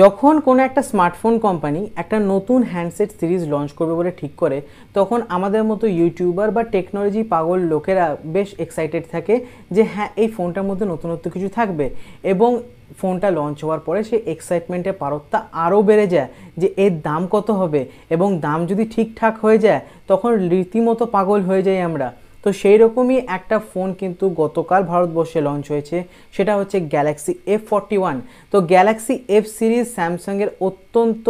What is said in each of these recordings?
যখন কোনো একটা স্মার্টফোন কোম্পানি একটা নতুন হ্যান্ডসেট সিরিজ লঞ্চ করবে বলে ঠিক করে তখন আমাদের মতো ইউটিউবার বা টেকনোলজি পাগল লোকেরা বেশ এক্সাইটেড থাকে যে হ্যাঁ এই ফোনটার মধ্যে নতুনত্ব কিছু থাকবে এবং ফোনটা লঞ্চ হওয়ার পরে সেই এক্সাইটমেন্টের পারত্তা আরও বেড়ে যায় যে এর দাম কত হবে এবং দাম যদি ঠিকঠাক হয়ে যায় তখন রীতিমতো পাগল হয়ে যাই আমরা তো সেই রকমই একটা ফোন কিন্তু গতকাল ভারতবর্ষে লঞ্চ হয়েছে সেটা হচ্ছে গ্যালাক্সি এফ ফর্টি ওয়ান তো গ্যালাক্সি এফ সিরিজ স্যামসাংয়ের অত্যন্ত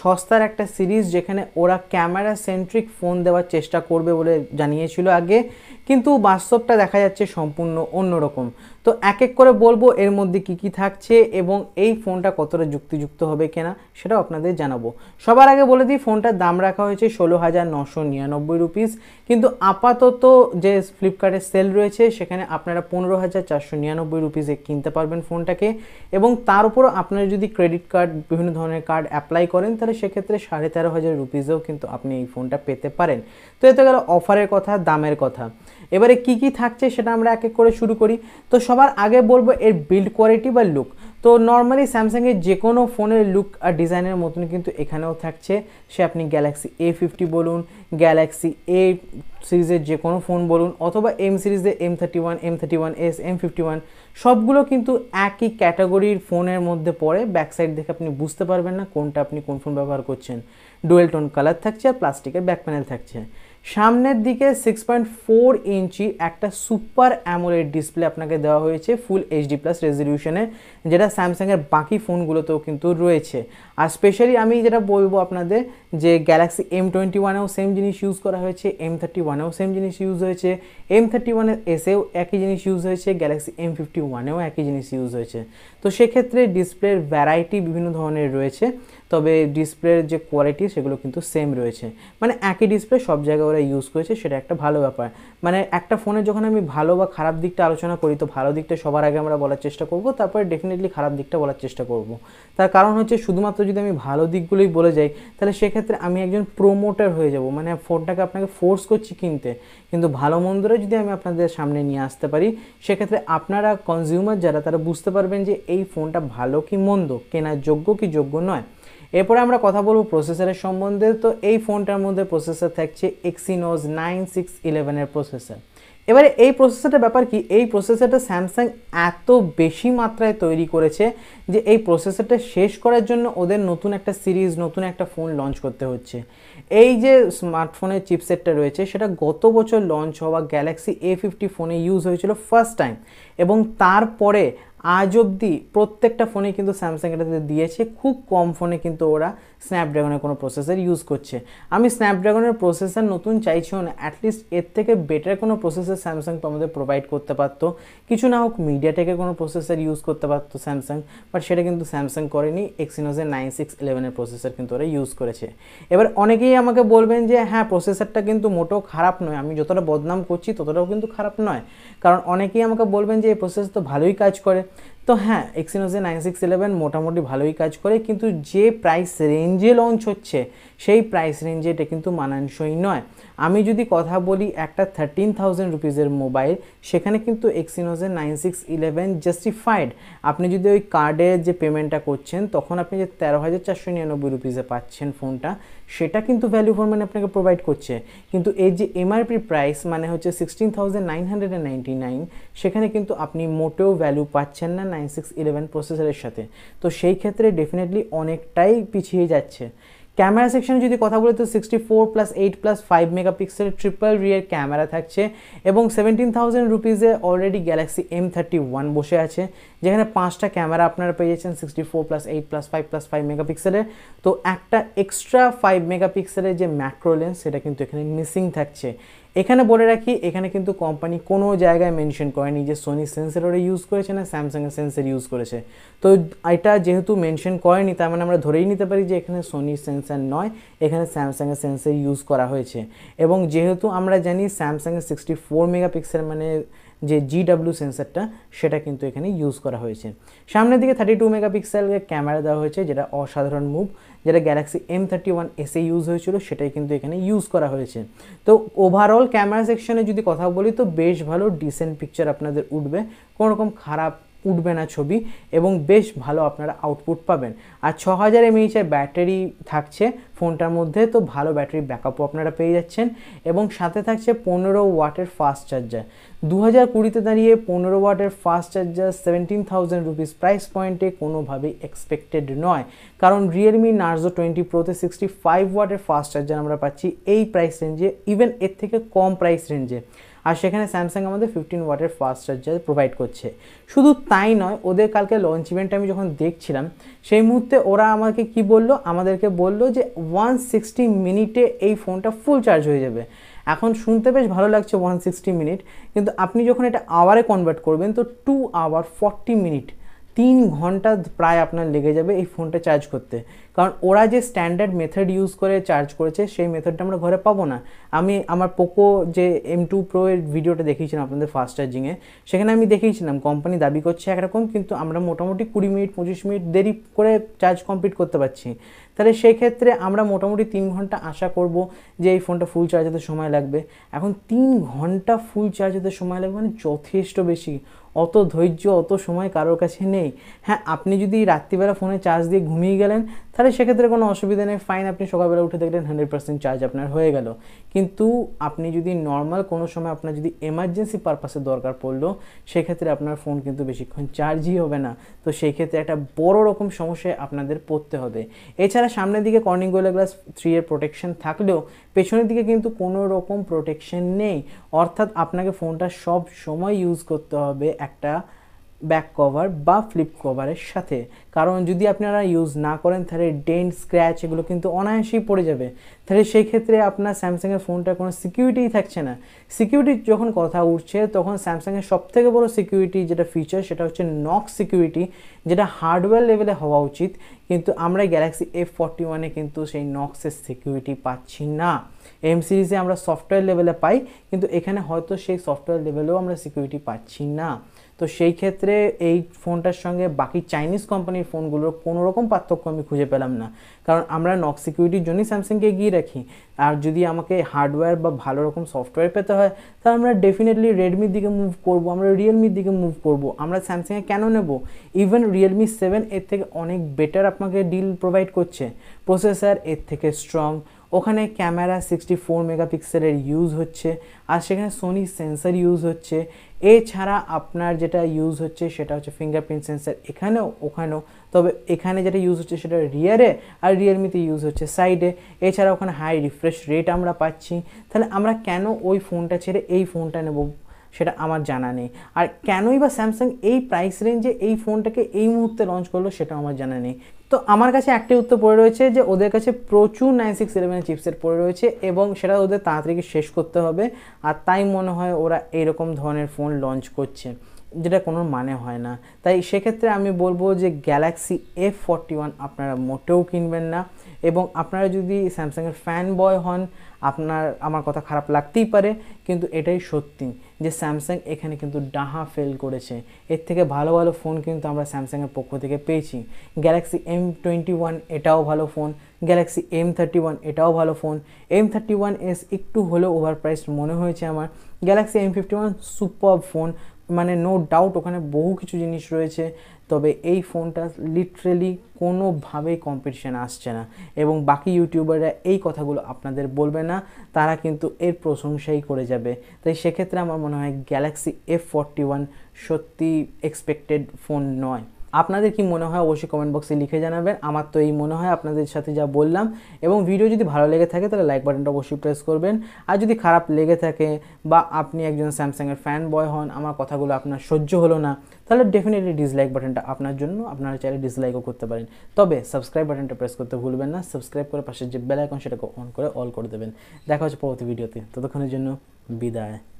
সস্তার একটা সিরিজ যেখানে ওরা ক্যামেরা সেন্ট্রিক ফোন দেওয়ার চেষ্টা করবে বলে জানিয়েছিল আগে কিন্তু বাস্তবটা দেখা যাচ্ছে সম্পূর্ণ অন্যরকম তো এক এক করে বলবো এর মধ্যে কি কি থাকছে এবং এই ফোনটা কতটা যুক্তিযুক্ত হবে কিনা সেটাও আপনাদের জানাবো সবার আগে বলে দিই ফোনটার দাম রাখা হয়েছে ষোলো হাজার নশো নিরানব্বই রুপিস কিন্তু আপাতত যে ফ্লিপকার্টের সেল রয়েছে সেখানে আপনারা পনেরো হাজার চারশো নিরানব্বই রুপিসে কিনতে পারবেন ফোনটাকে এবং তার উপরও আপনারা যদি ক্রেডিট কার্ড বিভিন্ন ধরনের কার্ড অ্যাপ্লাই করেন তাহলে সেক্ষেত্রে সাড়ে তেরো হাজার রুপিজেও কিন্তু আপনি এই ফোনটা পেতে পারেন তো এতে গেল অফারের কথা দামের কথা এবারে কি কি থাকছে সেটা আমরা এক এক করে শুরু করি তো সবার আগে বলবো এর বিল্ড কোয়ালিটি বা লুক তো নর্মালি স্যামসাংয়ের যে কোনো ফোনের লুক আর ডিজাইনের মতন কিন্তু এখানেও থাকছে সে আপনি গ্যালাক্সি এ ফিফটি বলুন গ্যালাক্সি এ সিরিজের যে কোনো ফোন বলুন অথবা এম সিরিজের M thirty one M thirty one S M fifty one সবগুলো কিন্তু একই ক্যাটাগরির ফোনের মধ্যে পড়ে ব্যাকসাইড দেখে আপনি বুঝতে পারবেন না কোনটা আপনি কোন ফোন ব্যবহার করছেন ডুয়েল টোন কালার থাকছে আর প্লাস্টিকের ব্যাক প্যানেল থাকছে সামনের দিকে সিক্স পয়েন্ট ফোর ইঞ্চি একটা সুপার অ্যামোলেড ডিসপ্লে আপনাকে দেওয়া হয়েছে ফুল এইচডি প্লাস রেজলিউশনে যেটা স্যামসাংয়ের বাকি ফোনগুলোতেও কিন্তু রয়েছে আর স্পেশালি আমি যেটা বলবো আপনাদের যে গ্যালাক্সি এম টোয়েন্টি ওয়ানেও সেম জিনিস ইউজ করা হয়েছে এম থার্টি ওয়ানেও সেম জিনিস ইউজ হয়েছে এম থার্টি ওয়ানের এসেও একই জিনিস ইউজ হয়েছে গ্যালাক্সি এম ফিফটি ওয়ানেও একই জিনিস ইউজ হয়েছে তো সেক্ষেত্রে ডিসপ্লের ভ্যারাইটি বিভিন্ন ধরনের রয়েছে তবে ডিসপ্লের যে কোয়ালিটি সেগুলো কিন্তু সেম রয়েছে মানে একই ডিসপ্লে সব জায়গায় ওরা ইউজ করেছে সেটা একটা ভালো ব্যাপার মানে একটা ফোনে যখন আমি ভালো বা খারাপ দিকটা আলোচনা করি তো ভালো দিকটা সবার আগে আমরা বলার চেষ্টা করব তারপরে ডেফিনেটলি খারাপ দিকটা বলার চেষ্টা করব তার কারণ হচ্ছে শুধুমাত্র যদি আমি ভালো দিকগুলোই বলে যাই তাহলে সেক্ষেত্রে আমি একজন প্রোমোটার হয়ে যাব মানে ফোনটাকে আপনাকে ফোর্স করছি কিনতে কিন্তু ভালো মন্দরা যদি আমি আপনাদের সামনে নিয়ে আসতে পারি সেক্ষেত্রে আপনারা কনজিউমার যারা তারা বুঝতে পারবেন যে এই ফোনটা ভালো কি মন্দ কেনার যোগ্য কি যোগ্য নয় এরপরে আমরা কথা বলবো প্রসেসরের সম্বন্ধে তো এই ফোনটার মধ্যে প্রসেসর থাকছে এক্সিনোজ নাইন সিক্স ইলেভেনের প্রসেসর এবারে এই প্রসেসরটার ব্যাপার কি এই প্রসেসরটা স্যামসাং এত বেশি মাত্রায় তৈরি করেছে যে এই প্রসেসরটা শেষ করার জন্য ওদের নতুন একটা সিরিজ নতুন একটা ফোন লঞ্চ করতে হচ্ছে এই যে স্মার্টফোনের চিপসেটটা রয়েছে সেটা গত বছর লঞ্চ হওয়া গ্যালাক্সি এ ফিফটি ফোনে ইউজ হয়েছিল ফার্স্ট টাইম এবং তারপরে আজ অবধি প্রত্যেকটা ফোনে কিন্তু স্যামসাং এটাতে দিয়েছে খুব কম ফোনে কিন্তু ওরা স্ন্যাপড্রাগনের কোনো প্রসেসর ইউজ করছে আমি স্ন্যাপড্রাগনের প্রসেসর নতুন চাইছেও না অ্যাটলিস্ট এর থেকে বেটার কোনো প্রসেসর স্যামসাং তো আমাদের প্রোভাইড করতে পারতো কিছু না হোক মিডিয়াটেকের কোনো প্রসেসর ইউজ করতে পারতো স্যামসাং বাট সেটা কিন্তু স্যামসাং করেনি এক্সিনোজের নাইন সিক্স ইলেভেনের প্রসেসর কিন্তু ওরা ইউজ করেছে এবার অনেকেই আমাকে বলবেন যে হ্যাঁ প্রসেসরটা কিন্তু মোটেও খারাপ নয় আমি যতটা বদনাম করছি ততটাও কিন্তু খারাপ নয় কারণ অনেকেই আমাকে বলবেন যে এই প্রসেসর তো ভালোই কাজ করে তো হ্যাঁ এক্সিনোজে নাইন সিক্স ইলেভেন মোটামুটি ভালোই কাজ করে কিন্তু যে প্রাইস রেঞ্জে লঞ্চ হচ্ছে সেই প্রাইস রেঞ্জে এটা কিন্তু মানানসই নয় আমি যদি কথা বলি একটা থার্টিন থাউজেন্ড রুপিজের মোবাইল সেখানে কিন্তু এক্সিনোজে নাইন সিক্স ইলেভেন জাস্টিফাইড আপনি যদি ওই কার্ডের যে পেমেন্টটা করছেন তখন আপনি যে তেরো হাজার চারশো নিরানব্বই রুপিজে পাচ্ছেন ফোনটা সেটা কিন্তু ভ্যালু ফর মানে আপনাকে প্রোভাইড করছে কিন্তু এর যে এমআরপি প্রাইস মানে হচ্ছে sixteen thousand nine hundred ninety nine সেখানে কিন্তু আপনি মোটেও ভ্যালু পাচ্ছেন না নাইন সিক্স ইলেভেন প্রসেসরের সাথে তো সেই ক্ষেত্রে ডেফিনেটলি অনেকটাই পিছিয়ে যাচ্ছে ক্যামেরা সেকশনে যদি কথা বলি তো sixty four plus eight plus five megapixel triple rear camera থাকছে এবং সেভেন্টিন থাউজেন্ড রুপিজে already Galaxy M thirty one বসে আছে যেখানে পাঁচটা ক্যামেরা আপনারা পেয়ে যাচ্ছেন sixty four plus eight plus five plus five মেগাপিক্সেলের তো একটা এক্সট্রা ফাইভ মেগাপিক্সেলের যে ম্যাক্রো লেন্স সেটা কিন্তু এখানে মিসিং থাকছে এখানে বলে রাখি এখানে কিন্তু কোম্পানি কোনো জায়গায় মেনশন করেনি যে সোনি ওরা ইউজ করেছে না স্যামসাংয়ের সেন্সর ইউজ করেছে তো এটা যেহেতু মেনশন করেনি তার মানে আমরা ধরেই নিতে পারি যে এখানে সোনির সেন্সার নয় এখানে স্যামসাংয়ের সেন্সর ইউজ করা হয়েছে এবং যেহেতু আমরা জানি স্যামসাংয়ের সিক্সটি ফোর মেগাপিক্সেল মানে যে জিডাব্লিউ সেন্সারটা সেটা কিন্তু এখানে ইউজ করা হয়েছে সামনের দিকে থার্টি টু মেগাপিক্সেল ক্যামেরা দেওয়া হয়েছে যেটা অসাধারণ মুভ যেটা গ্যালাক্সি এম থার্টি ওয়ান এসে ইউজ হয়েছিল সেটাই কিন্তু এখানে ইউজ করা হয়েছে তো ওভারঅল ক্যামেরা সেকশনে যদি কথা বলি তো বেশ ভালো ডিসেন্ট পিকচার আপনাদের উঠবে কোনোরকম খারাপ উঠবে না ছবি এবং বেশ ভালো আপনারা আউটপুট পাবেন আর ছ হাজার এমএইচের ব্যাটারি থাকছে ফোনটার মধ্যে তো ভালো ব্যাটারি ব্যাকআপও আপনারা পেয়ে যাচ্ছেন এবং সাথে থাকছে পনেরো ওয়াটের ফাস্ট চার্জার দু হাজার কুড়িতে দাঁড়িয়ে পনেরো ওয়াটের fast charger seventeen thousand rupees price পয়েন্টে কোনোভাবেই এক্সপেক্টেড নয় কারণ রিয়েলমি নার্জো টোয়েন্টি প্রোতে সিক্সটি ফাইভ ওয়াটের ফাস্ট চার্জার আমরা পাচ্ছি এই প্রাইস রেঞ্জে ইভেন এর থেকে কম প্রাইস রেঞ্জে আর সেখানে স্যামসাং আমাদের ফিফটিন ওয়াটের ফাস্ট চার্জার প্রোভাইড করছে শুধু তাই নয় ওদের কালকে লঞ্চ ইভেন্টটা আমি যখন দেখছিলাম সেই মুহূর্তে ওরা আমাকে কি বলল আমাদেরকে বলল যে ওয়ান সিক্সটি মিনিটে এই ফোনটা ফুল চার্জ হয়ে যাবে এখন শুনতে বেশ ভালো লাগছে ওয়ান সিক্সটি মিনিট কিন্তু আপনি যখন এটা আওয়ারে কনভার্ট করবেন তো টু আওয়ার ফর্টি মিনিট তিন ঘন্টা প্রায় আপনার লেগে যাবে এই ফোনটা চার্জ করতে কারণ ওরা যে স্ট্যান্ডার্ড মেথড ইউজ করে চার্জ করেছে সেই মেথডটা আমরা ঘরে পাবো না আমি আমার পোকো যে এম টু প্রো এর ভিডিওটা দেখিয়েছিলাম আপনাদের ফাস্ট চার্জিংয়ে সেখানে আমি দেখিয়েছিলাম কোম্পানি দাবি করছে একরকম কিন্তু আমরা মোটামুটি কুড়ি মিনিট পঁচিশ মিনিট দেরি করে চার্জ কমপ্লিট করতে পারছি তাহলে সেই ক্ষেত্রে আমরা মোটামুটি তিন ঘন্টা আশা করব যে এই ফোনটা ফুল চার্জ হতে সময় লাগবে এখন তিন ঘন্টা ফুল চার্জ হতে সময় লাগবে মানে যথেষ্ট বেশি অত ধৈর্য অত সময় কারোর কাছে নেই হ্যাঁ আপনি যদি রাত্রিবেলা ফোনে চার্জ দিয়ে ঘুমিয়ে গেলেন তাহলে সেক্ষেত্রে কোনো অসুবিধা নেই ফাইন আপনি সকালবেলা উঠে দেখলেন হান্ড্রেড পার্সেন্ট চার্জ আপনার হয়ে গেল কিন্তু আপনি যদি নর্মাল কোনো সময় আপনার যদি এমার্জেন্সি পারপাসে দরকার পড়লো সেক্ষেত্রে আপনার ফোন কিন্তু বেশিক্ষণ চার্জই হবে না তো সেই ক্ষেত্রে একটা বড় রকম সমস্যায় আপনাদের পড়তে হবে এছাড়া সামনের দিকে কর্নিং গোয়েলা গ্লাস থ্রি এর প্রোটেকশন থাকলেও পেছনের দিকে কিন্তু কোনো রকম প্রোটেকশন নেই অর্থাৎ আপনাকে ফোনটা সব সময় ইউজ করতে হবে একটা ব্যাক কভার বা ফ্লিপ কভারের সাথে কারণ যদি আপনারা ইউজ না করেন তাহলে ডেন্ট স্ক্র্যাচ এগুলো কিন্তু অনায়াসেই পড়ে যাবে তাহলে সেই ক্ষেত্রে আপনার স্যামসাংয়ের ফোনটা কোনো সিকিউরিটিই থাকছে না সিকিউরিটির যখন কথা উঠছে তখন স্যামসাংয়ের সবথেকে বড় সিকিউরিটি যেটা ফিচার সেটা হচ্ছে নক সিকিউরিটি যেটা হার্ডওয়্যার লেভেলে হওয়া উচিত কিন্তু আমরা গ্যালাক্সি এফ ফর্টি ওয়ানে কিন্তু সেই নক্সের সিকিউরিটি পাচ্ছি না এম সিরিজে আমরা সফটওয়্যার লেভেলে পাই কিন্তু এখানে হয়তো সেই সফটওয়্যার লেভেলেও আমরা সিকিউরিটি পাচ্ছি না তো সেই ক্ষেত্রে এই ফোনটার সঙ্গে বাকি চাইনিজ কোম্পানির ফোনগুলোর কোনো রকম পার্থক্য আমি খুঁজে পেলাম না কারণ আমরা নক সিকিউরিটির জন্যই স্যামসাংকে এগিয়ে রাখি আর যদি আমাকে হার্ডওয়্যার বা ভালো রকম সফটওয়্যার পেতে হয় তাহলে আমরা ডেফিনেটলি রেডমির দিকে মুভ করব আমরা রিয়েলমির দিকে মুভ করব আমরা স্যামসাংয়ে কেন নেব ইভেন রিয়েলমি সেভেন এর থেকে অনেক বেটার আপনাকে ডিল প্রোভাইড করছে প্রসেসার এর থেকে স্ট্রং ওখানে ক্যামেরা সিক্সটি ফোর মেগাপিক্সেলের ইউজ হচ্ছে আর সেখানে সোনি সেন্সার ইউজ হচ্ছে এছাড়া আপনার যেটা ইউজ হচ্ছে সেটা হচ্ছে ফিঙ্গারপ্রিন্ট সেন্সার এখানেও ওখানেও তবে এখানে যেটা ইউজ হচ্ছে সেটা রিয়ারে আর রিয়েলমিতে ইউজ হচ্ছে সাইডে এছাড়া ওখানে হাই রিফ্রেশ রেট আমরা পাচ্ছি তাহলে আমরা কেন ওই ফোনটা ছেড়ে এই ফোনটা নেব সেটা আমার জানা নেই আর কেনই বা স্যামসাং এই প্রাইস রেঞ্জে এই ফোনটাকে এই মুহূর্তে লঞ্চ করলো সেটা আমার জানা নেই তো আমার কাছে একটি উত্তর পড়ে রয়েছে যে ওদের কাছে প্রচুর নাইন সিক্স ইলেভেনের চিপসের পড়ে রয়েছে এবং সেটা ওদের তাড়াতাড়ি শেষ করতে হবে আর তাই মনে হয় ওরা এরকম ধরনের ফোন লঞ্চ করছে যেটা কোনো মানে হয় না তাই সেক্ষেত্রে আমি বলবো যে গ্যালাক্সি এফ ফর্টি ওয়ান আপনারা মোটেও কিনবেন না এবং আপনারা যদি স্যামসাংয়ের ফ্যান বয় হন আপনার আমার কথা খারাপ লাগতেই পারে কিন্তু এটাই সত্যি যে স্যামসাং এখানে কিন্তু ডাহা ফেল করেছে এর থেকে ভালো ভালো ফোন কিন্তু আমরা স্যামসাংয়ের পক্ষ থেকে পেয়েছি গ্যালাক্সি এম টোয়েন্টি ওয়ান এটাও ভালো phone Galaxy M thirty one এটাও ভালো phone M thirty one S একটু হলেও ওভার প্রাইস মনে হয়েছে আমার Galaxy M fifty one super phone মানে নো ডাউট ওখানে বহু কিছু জিনিস রয়েছে তবে এই ফোনটা লিটারেলি কোনোভাবেই কম্পিটিশান আসছে না এবং বাকি ইউটিউবাররা এই কথাগুলো আপনাদের বলবে না তারা কিন্তু এর প্রশংসাই করে যাবে তাই সেক্ষেত্রে আমার মনে হয় গ্যালাক্সি এফ ফর্টি ওয়ান সত্যি এক্সপেক্টেড ফোন নয় আপনাদের কি মনে হয় অবশ্যই কমেন্ট বক্সে লিখে জানাবেন আমার তো এই মনে হয় আপনাদের সাথে যা বললাম এবং ভিডিও যদি ভালো লেগে থাকে তাহলে লাইক বাটনটা অবশ্যই প্রেস করবেন আর যদি খারাপ লেগে থাকে বা আপনি একজন স্যামসাংয়ের ফ্যান বয় হন আমার কথাগুলো আপনার সহ্য হলো না তাহলে ডেফিনেটলি ডিসলাইক বাটনটা আপনার জন্য আপনারা চাইলে ডিসলাইকও করতে পারেন তবে সাবস্ক্রাইব বাটনটা প্রেস করতে ভুলবেন না সাবস্ক্রাইব করে পাশে যে বেল আইকন সেটাকে অন করে অল করে দেবেন দেখা হচ্ছে পরবর্তী ভিডিওতে ততক্ষণের জন্য বিদায়